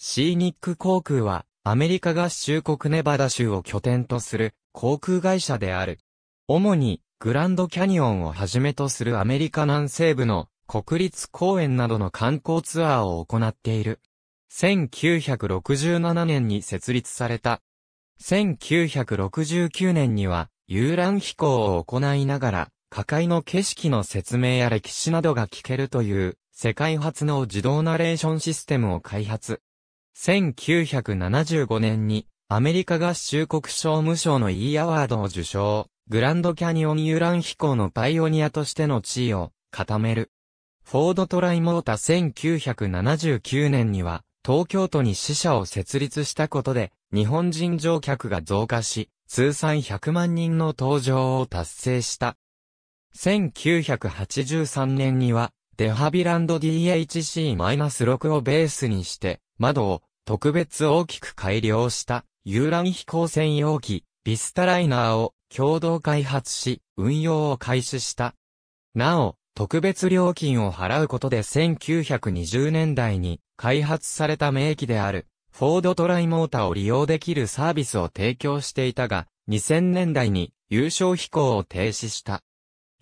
シーニック航空は、アメリカ合衆国ネバダ州を拠点とする航空会社である。主に、グランドキャニオンをはじめとするアメリカ南西部の国立公園などの観光ツアーを行っている。1967年に設立された。1969年には遊覧飛行を行いながら、下界の景色の説明や歴史などが聞けるという、世界初の自動ナレーションシステムを開発。1975年に、アメリカ合衆国商務省の E アワードを受賞、グランドキャニオン遊覧飛行のパイオニアとしての地位を固める。フォードトライモータ1979年には、東京都に支社を設立したことで、日本人乗客が増加し、通算100万人の登場を達成した。1983年には、デハビランド DHC-6 をベースにして、窓を特別大きく改良した遊覧飛行専用機ビスタライナーを共同開発し運用を開始した。なお、特別料金を払うことで1920年代に開発された名機であるフォードトライモーターを利用できるサービスを提供していたが、2000年代に優勝飛行を停止した。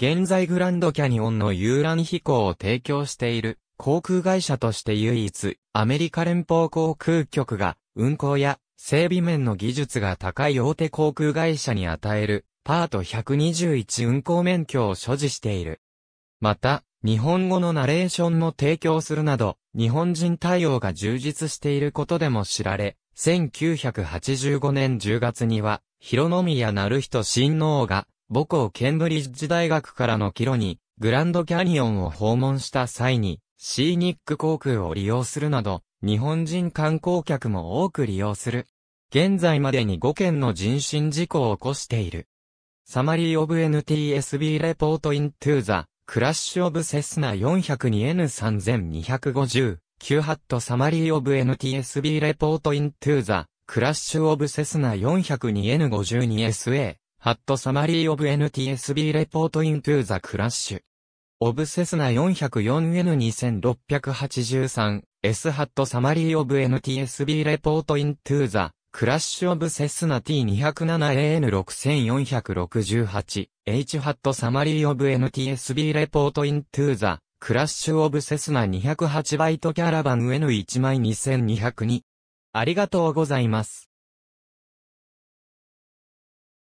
現在グランドキャニオンの遊覧飛行を提供している航空会社として唯一、アメリカ連邦航空局が、運航や整備面の技術が高い大手航空会社に与える、パート121運航免許を所持している。また、日本語のナレーションも提供するなど、日本人対応が充実していることでも知られ、1985年10月には、広宮成人親王が、母校ケンブリッジ大学からの帰路に、グランドキャニオンを訪問した際に、シーニック航空を利用するなど、日本人観光客も多く利用する。現在までに5件の人身事故を起こしている。サマリー・オブ・ NTSB レポート・イン・トゥ・ーザ・クラッシュ・オブ・セスナ 402N3250 9ハットサマリー・オブ・ NTSB レポート・イン・トゥ・ーザ・クラッシュ・オブ・セスナ 402N52SA ハットサマリー・オブ・ NTSB レポート・イン・トゥ・ーザ・クラッシュオブセスナ 404N2683、S ハットサマリーオブ NTSB レポートイントゥーザ、クラッシュオブセスナ T207AN6468、H ハットサマリーオブ NTSB レポートイントゥーザ、クラッシュオブセスナ208バイトキャラバン N12202。ありがとうございます。